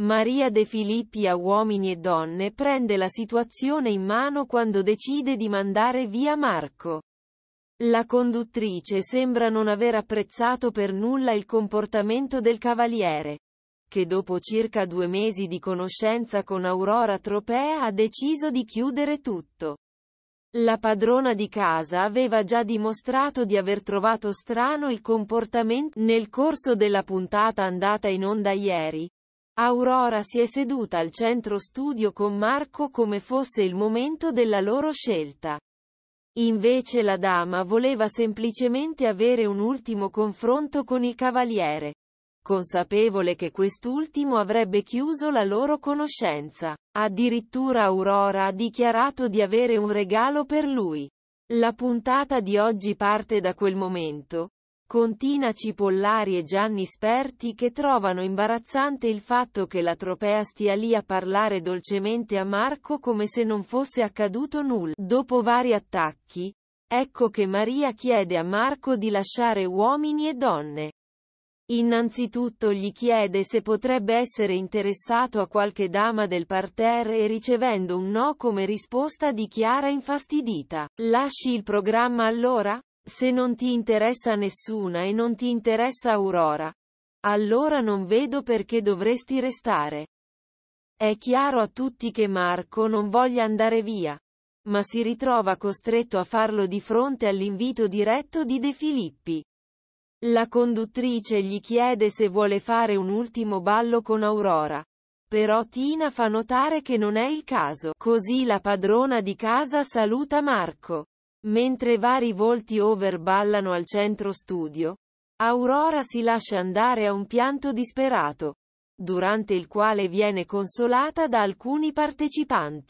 Maria De Filippi a Uomini e Donne prende la situazione in mano quando decide di mandare via Marco. La conduttrice sembra non aver apprezzato per nulla il comportamento del cavaliere, che dopo circa due mesi di conoscenza con Aurora Tropea ha deciso di chiudere tutto. La padrona di casa aveva già dimostrato di aver trovato strano il comportamento nel corso della puntata andata in onda ieri, Aurora si è seduta al centro studio con Marco come fosse il momento della loro scelta. Invece la dama voleva semplicemente avere un ultimo confronto con il cavaliere, consapevole che quest'ultimo avrebbe chiuso la loro conoscenza. Addirittura Aurora ha dichiarato di avere un regalo per lui. La puntata di oggi parte da quel momento, con Tina Cipollari e Gianni Sperti che trovano imbarazzante il fatto che la tropea stia lì a parlare dolcemente a Marco come se non fosse accaduto nulla. Dopo vari attacchi, ecco che Maria chiede a Marco di lasciare uomini e donne. Innanzitutto gli chiede se potrebbe essere interessato a qualche dama del parterre e ricevendo un no come risposta dichiara infastidita. Lasci il programma allora? Se non ti interessa nessuna e non ti interessa Aurora, allora non vedo perché dovresti restare. È chiaro a tutti che Marco non voglia andare via, ma si ritrova costretto a farlo di fronte all'invito diretto di De Filippi. La conduttrice gli chiede se vuole fare un ultimo ballo con Aurora. Però Tina fa notare che non è il caso, così la padrona di casa saluta Marco. Mentre vari volti over ballano al centro studio, Aurora si lascia andare a un pianto disperato, durante il quale viene consolata da alcuni partecipanti.